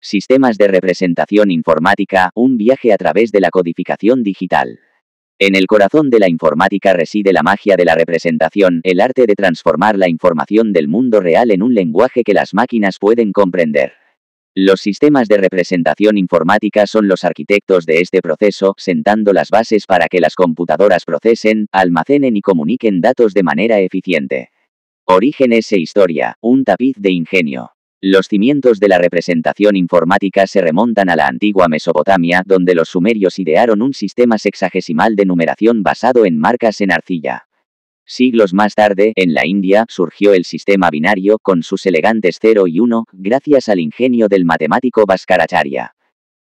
Sistemas de representación informática, un viaje a través de la codificación digital. En el corazón de la informática reside la magia de la representación, el arte de transformar la información del mundo real en un lenguaje que las máquinas pueden comprender. Los sistemas de representación informática son los arquitectos de este proceso, sentando las bases para que las computadoras procesen, almacenen y comuniquen datos de manera eficiente. Orígenes e historia, un tapiz de ingenio. Los cimientos de la representación informática se remontan a la antigua Mesopotamia, donde los sumerios idearon un sistema sexagesimal de numeración basado en marcas en arcilla. Siglos más tarde, en la India, surgió el sistema binario, con sus elegantes 0 y 1, gracias al ingenio del matemático Vascaracharya.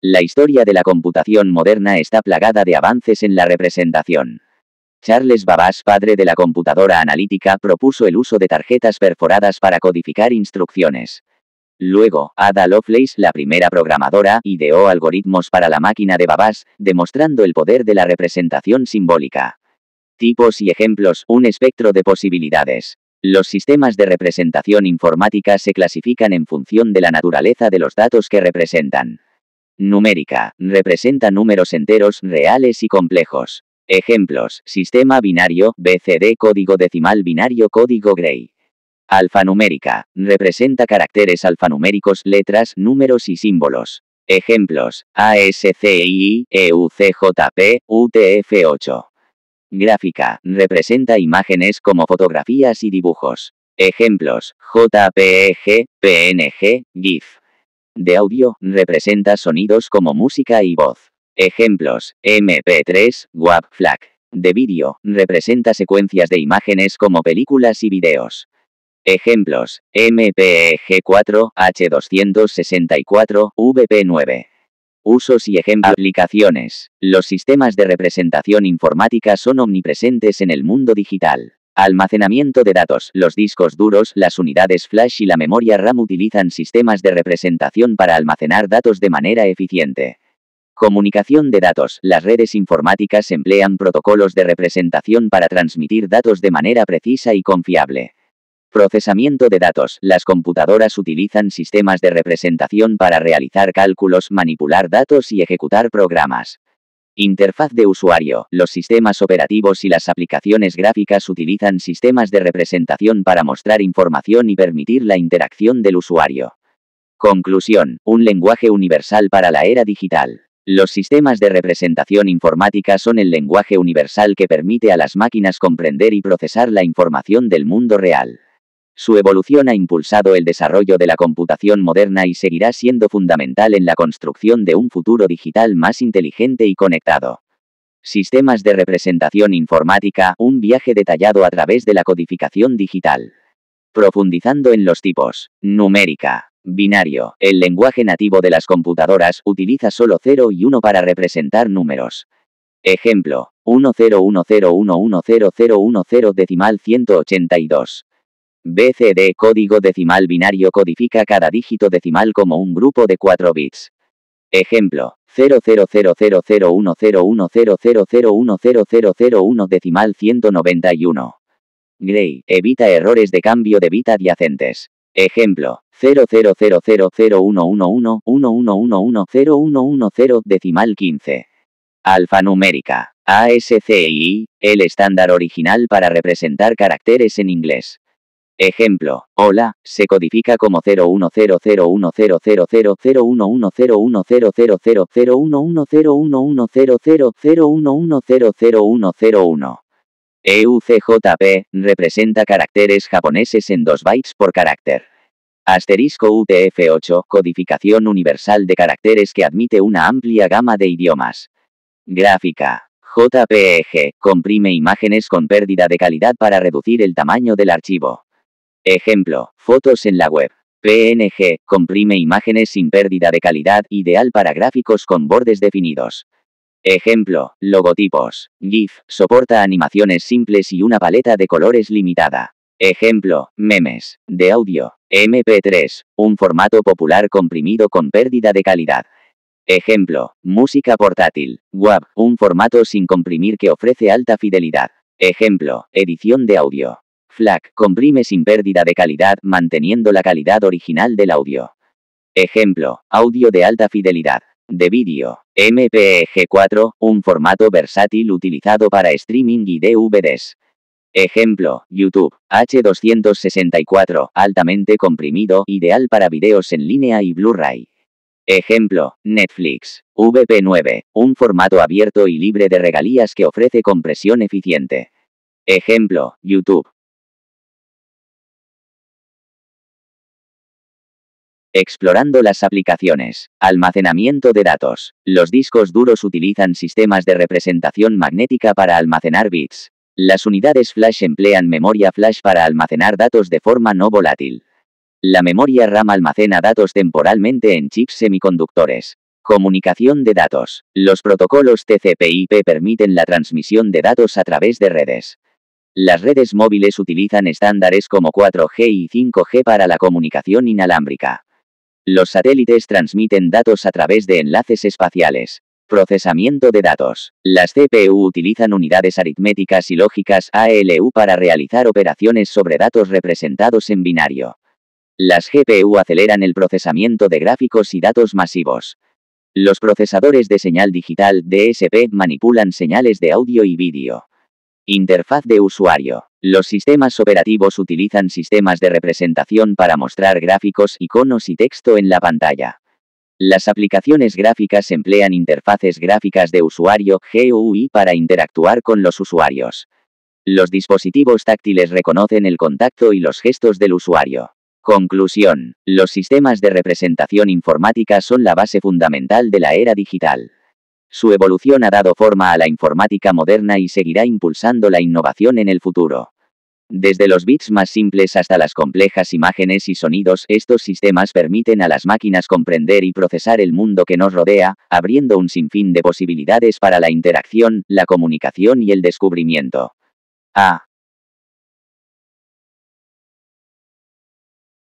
La historia de la computación moderna está plagada de avances en la representación. Charles Babbage, padre de la computadora analítica, propuso el uso de tarjetas perforadas para codificar instrucciones. Luego, Ada Lovelace, la primera programadora, ideó algoritmos para la máquina de Babás, demostrando el poder de la representación simbólica. Tipos y ejemplos, un espectro de posibilidades. Los sistemas de representación informática se clasifican en función de la naturaleza de los datos que representan. Numérica, representa números enteros, reales y complejos. Ejemplos, sistema binario, BCD código decimal binario código Gray. Alfanumérica. Representa caracteres alfanuméricos, letras, números y símbolos. Ejemplos. ASCII, EUCJP, UTF8. Gráfica. Representa imágenes como fotografías y dibujos. Ejemplos. JPEG, PNG, GIF. De audio. Representa sonidos como música y voz. Ejemplos. MP3, WAP, FLAC. De vídeo. Representa secuencias de imágenes como películas y videos. Ejemplos, MPEG4, H264, VP9. Usos y ejemplos. Aplicaciones. Los sistemas de representación informática son omnipresentes en el mundo digital. Almacenamiento de datos. Los discos duros, las unidades flash y la memoria RAM utilizan sistemas de representación para almacenar datos de manera eficiente. Comunicación de datos. Las redes informáticas emplean protocolos de representación para transmitir datos de manera precisa y confiable. Procesamiento de datos. Las computadoras utilizan sistemas de representación para realizar cálculos, manipular datos y ejecutar programas. Interfaz de usuario. Los sistemas operativos y las aplicaciones gráficas utilizan sistemas de representación para mostrar información y permitir la interacción del usuario. Conclusión. Un lenguaje universal para la era digital. Los sistemas de representación informática son el lenguaje universal que permite a las máquinas comprender y procesar la información del mundo real. Su evolución ha impulsado el desarrollo de la computación moderna y seguirá siendo fundamental en la construcción de un futuro digital más inteligente y conectado. Sistemas de representación informática, un viaje detallado a través de la codificación digital. Profundizando en los tipos, numérica, binario, el lenguaje nativo de las computadoras utiliza solo 0 y 1 para representar números. Ejemplo, 1010110010 decimal 182. BCD código decimal binario codifica cada dígito decimal como un grupo de 4 bits. Ejemplo, 0000010100010001 decimal 191. Gray, evita errores de cambio de bit adyacentes. Ejemplo, 00000111111101110 decimal 15. Alfanumérica. ASCII, el estándar original para representar caracteres en inglés. Ejemplo, hola, se codifica como 01000100001000000110010100001. EUCJP representa caracteres japoneses en 2 bytes por carácter. Asterisco UTF-8, codificación universal de caracteres que admite una amplia gama de idiomas. Gráfica. JPEG, comprime imágenes con pérdida de calidad para reducir el tamaño del archivo. Ejemplo, fotos en la web. PNG, comprime imágenes sin pérdida de calidad, ideal para gráficos con bordes definidos. Ejemplo, logotipos. GIF, soporta animaciones simples y una paleta de colores limitada. Ejemplo, memes, de audio. MP3, un formato popular comprimido con pérdida de calidad. Ejemplo, música portátil. WAV, un formato sin comprimir que ofrece alta fidelidad. Ejemplo, edición de audio. FLAC comprime sin pérdida de calidad manteniendo la calidad original del audio. Ejemplo, audio de alta fidelidad, de vídeo, MPEG4, un formato versátil utilizado para streaming y DVDs. Ejemplo, YouTube, H264, altamente comprimido, ideal para videos en línea y Blu-ray. Ejemplo, Netflix, VP9, un formato abierto y libre de regalías que ofrece compresión eficiente. Ejemplo, YouTube, Explorando las aplicaciones. Almacenamiento de datos. Los discos duros utilizan sistemas de representación magnética para almacenar bits. Las unidades flash emplean memoria flash para almacenar datos de forma no volátil. La memoria RAM almacena datos temporalmente en chips semiconductores. Comunicación de datos. Los protocolos TCP/IP permiten la transmisión de datos a través de redes. Las redes móviles utilizan estándares como 4G y 5G para la comunicación inalámbrica. Los satélites transmiten datos a través de enlaces espaciales. Procesamiento de datos. Las CPU utilizan unidades aritméticas y lógicas ALU para realizar operaciones sobre datos representados en binario. Las GPU aceleran el procesamiento de gráficos y datos masivos. Los procesadores de señal digital DSP manipulan señales de audio y vídeo. Interfaz de usuario. Los sistemas operativos utilizan sistemas de representación para mostrar gráficos, iconos y texto en la pantalla. Las aplicaciones gráficas emplean interfaces gráficas de usuario GUI para interactuar con los usuarios. Los dispositivos táctiles reconocen el contacto y los gestos del usuario. Conclusión. Los sistemas de representación informática son la base fundamental de la era digital. Su evolución ha dado forma a la informática moderna y seguirá impulsando la innovación en el futuro. Desde los bits más simples hasta las complejas imágenes y sonidos, estos sistemas permiten a las máquinas comprender y procesar el mundo que nos rodea, abriendo un sinfín de posibilidades para la interacción, la comunicación y el descubrimiento. A.